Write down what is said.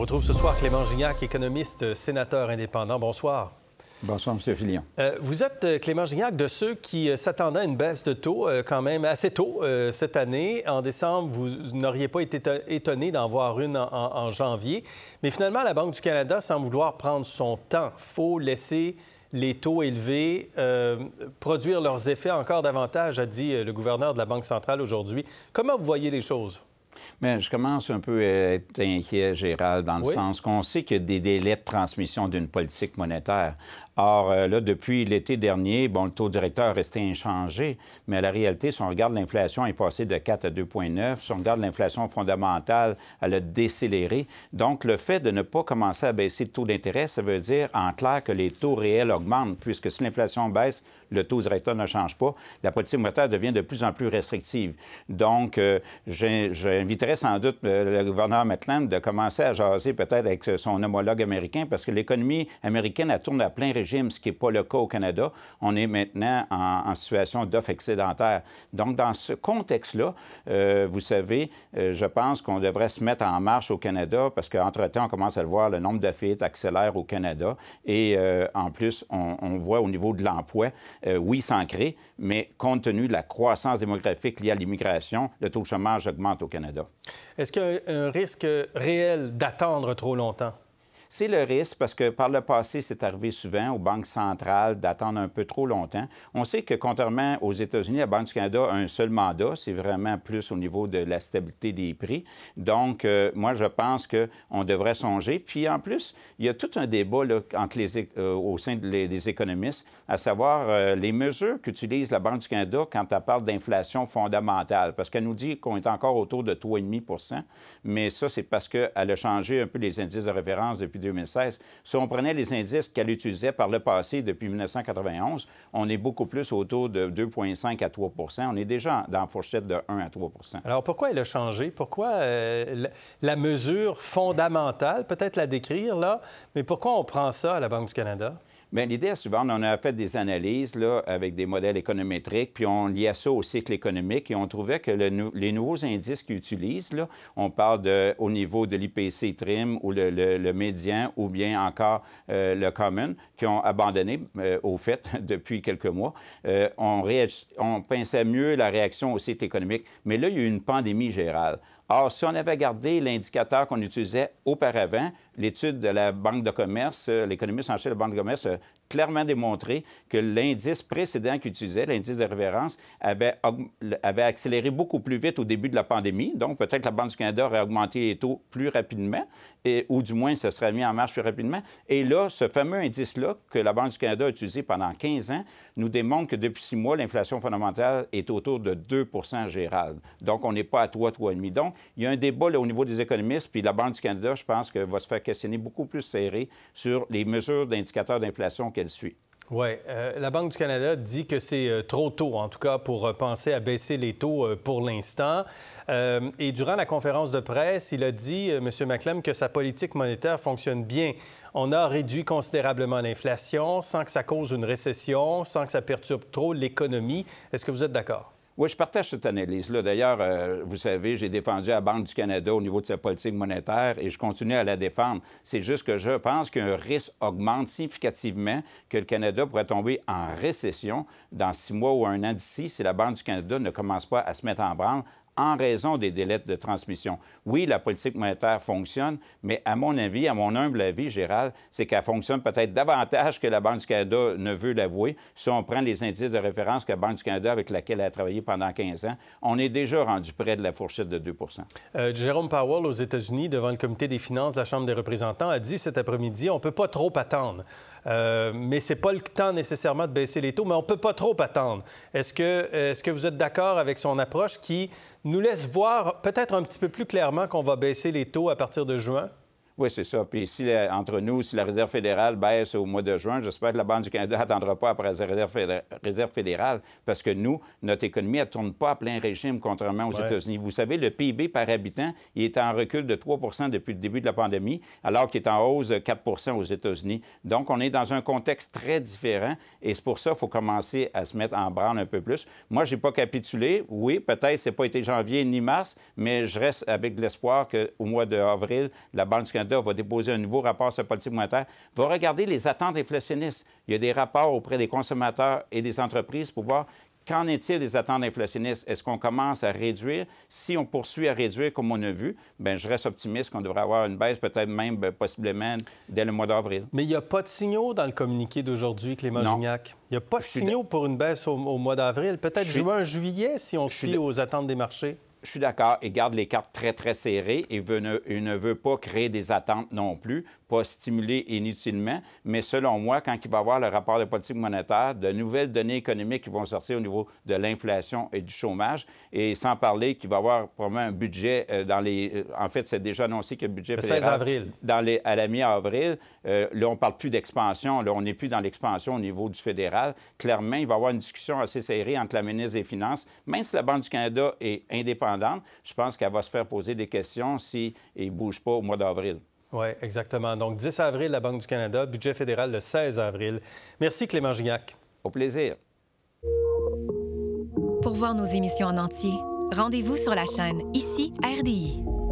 On retrouve ce soir Clément Gignac, économiste, sénateur indépendant. Bonsoir. Bonsoir, M. Filion. Euh, vous êtes, euh, Clément Gignac, de ceux qui euh, s'attendaient à une baisse de taux quand même assez tôt cette année. En décembre, vous n'auriez pas été étonné d'en voir une en, janvier. Mais finalement, la Banque du Canada sans vouloir prendre son temps. faut laisser les taux élevés produire leurs effets encore davantage, a dit le gouverneur de la Banque centrale aujourd'hui. Comment vous voyez les choses? Mais je commence un peu à être inquiet, Gérald, dans le sens qu'on sait qu'il y a des délais de transmission d'une politique monétaire. Or, euh, là, depuis l'été dernier, bon, le taux directeur est resté inchangé, mais la réalité, si on regarde l'inflation est passée de 4 à 2,9. Si on regarde l'inflation fondamentale, elle a décéléré. Donc, le fait de ne pas commencer à baisser le taux d'intérêt, ça veut dire, en clair, que les taux réels augmentent, puisque si l'inflation baisse, le taux directeur ne change pas. La politique monétaire devient de plus en plus restrictive. Donc, euh, j'inviterais sans doute euh, le gouverneur Maitland de commencer à jaser peut-être avec son homologue américain, parce que l'économie américaine, elle tourne à plein régime ce qui n'est pas le cas au Canada. On est maintenant en, situation d'offre excédentaire. Donc, dans ce contexte-là, euh, vous savez, euh, je pense qu'on devrait se mettre en marche au Canada parce qu'entre-temps, on commence à le voir, le nombre de accélère au Canada. Et euh, en plus, on, on, voit au niveau de l'emploi, oui, s'ancrer, mais compte tenu de la croissance démographique liée à l'immigration, le taux de chômage augmente au Canada. Est-ce qu'il y a un risque réel d'attendre trop longtemps? C'est le risque parce que par le passé, c'est arrivé souvent aux banques centrales d'attendre un peu trop longtemps. On sait que contrairement aux États-Unis, la Banque du Canada a un seul mandat. C'est vraiment plus au niveau de la stabilité des prix. Donc, euh, moi, je pense qu'on devrait songer. Puis en plus, il y a tout un débat entre les, euh, au sein des économistes, à savoir euh, les mesures qu'utilise la Banque du Canada quand elle parle d'inflation fondamentale. Parce qu'elle nous dit qu'on est encore autour de 3,5 mais ça, c'est parce qu'elle a changé un peu les indices de référence depuis 2016. Si on prenait les indices qu'elle utilisait par le passé depuis 1991, on est beaucoup plus autour de 2,5 à 3 On est déjà dans la fourchette de 1 à 3 Alors pourquoi elle a changé? Pourquoi euh, la mesure fondamentale, peut-être la décrire là, mais pourquoi on prend ça à la Banque du Canada? Bien, l'idée est souvent, on a fait des analyses avec des modèles économétriques, puis on liait ça au cycle économique et on trouvait que les nouveaux indices qu'ils utilisent, on parle au niveau de l'IPC trim ou le, le, médian ou bien encore euh, le common, qui ont abandonné euh, au fait depuis quelques mois, euh, on, on pensait mieux la réaction au cycle économique. Mais là, il y a eu une pandémie générale. Or, si on avait gardé l'indicateur qu'on utilisait auparavant, l'étude de la Banque de commerce, euh, l'économiste en chef de la Banque de commerce a clairement démontré que l'indice précédent qu'il utilisait, l'indice de référence, avait, avait, accéléré beaucoup plus vite au début de la pandémie. Donc, peut-être que la Banque du Canada aurait augmenté les taux plus rapidement, et, ou du moins, ça serait mis en marche plus rapidement. Et là, ce fameux indice-là que la Banque du Canada a utilisé pendant 15 ans nous démontre que depuis six mois, l'inflation fondamentale est autour de 2 général. Donc, on n'est pas à 3, 3,5. Donc, il y a un débat au niveau des économistes, puis la Banque du Canada, je pense, que va se faire questionner beaucoup plus serré sur les mesures d'indicateurs d'inflation qu'elle suit. Oui. Euh, la Banque du Canada dit que c'est euh, trop tôt, en tout cas, pour euh, penser à baisser les taux pour l'instant. et durant la conférence de presse, il a dit, M. McClellan, que sa politique monétaire fonctionne bien. On a réduit considérablement l'inflation sans que ça cause une récession, sans que ça perturbe trop l'économie. Est-ce que vous êtes d'accord? Oui, je partage cette analyse-là. D'ailleurs, euh, vous savez, j'ai défendu la Banque du Canada au niveau de sa politique monétaire et je continue à la défendre. C'est juste que je pense qu'un risque augmente significativement que le Canada pourrait tomber en récession dans six mois ou un an d'ici si la Banque du Canada ne commence pas à se mettre en branle en raison des délais de transmission. Oui, la politique monétaire fonctionne, mais à mon avis, à mon humble avis, Gérald, c'est qu'elle fonctionne peut-être davantage que la Banque du Canada ne veut l'avouer. Si on prend les indices de référence que la Banque du Canada, avec laquelle elle a travaillé pendant 15 ans, on est déjà rendu près de la fourchette de 2 euh, Jérôme Powell, aux États-Unis, devant le Comité des finances de la Chambre des représentants, a dit cet après-midi, on ne peut pas trop attendre. Euh, mais ce n'est pas le temps nécessairement de baisser les taux, mais on ne peut pas trop attendre. Est-ce que, euh, est -ce que vous êtes d'accord avec son approche qui nous laisse voir peut-être un petit peu plus clairement qu'on va baisser les taux à partir de juin? Oui, c'est ça. Puis si, euh, entre nous, si la Réserve fédérale baisse au mois de juin, j'espère que la Banque du Canada n'attendra pas après la Réserve, fédérale, parce que nous, notre économie, elle ne tourne pas à plein régime, contrairement aux États-Unis. Vous savez, le PIB par habitant, il est en recul de 3 depuis le début de la pandémie, alors qu'il est en hausse de 4 aux États-Unis. Donc, on est dans un contexte très différent et c'est pour ça qu'il faut commencer à se mettre en branle un peu plus. Moi, je n'ai pas capitulé. Oui, peut-être, ce n'est pas été janvier ni mars, mais je reste avec l'espoir qu'au mois d'avril, la Banque du Canada va déposer un nouveau rapport sur la politique monétaire, va regarder les attentes inflationnistes. Il y a des rapports auprès des consommateurs et des entreprises pour voir Qu'en est-il des attentes inflationnistes? Est-ce qu'on commence à réduire? Si on poursuit à réduire, comme on a vu, bien, je reste optimiste qu'on devrait avoir une baisse, peut-être même, ben, possiblement, dès le mois d'avril. Mais il n'y a pas de signaux dans le communiqué d'aujourd'hui, Clément Gignac. Il n'y a pas de signaux pour une baisse au, mois d'avril. Peut-être juin, juillet, si on suit aux attentes des marchés je suis d'accord, et garde les cartes très, très serrées et ne, il ne veut pas créer des attentes non plus, pas stimuler inutilement. Mais selon moi, quand il va avoir le rapport de politique monétaire, de nouvelles données économiques qui vont sortir au niveau de l'inflation et du chômage, et sans parler qu'il va avoir probablement un budget euh, dans les. Euh, en fait, c'est déjà annoncé que le budget. Le 16 avril. Dans les... À la mi-avril, euh, là, on ne parle plus d'expansion. Là, on n'est plus dans l'expansion au niveau du fédéral. Clairement, il va y avoir une discussion assez serrée entre la ministre des Finances, même si la Banque du Canada est indépendante je pense qu'elle va se faire poser des questions s'il si ne bouge pas au mois d'avril. Oui, exactement. Donc, 10 avril, la Banque du Canada, budget fédéral le 16 avril. Merci, Clément Gignac. Au plaisir. Pour voir nos émissions en entier, rendez-vous sur la chaîne ICI RDI.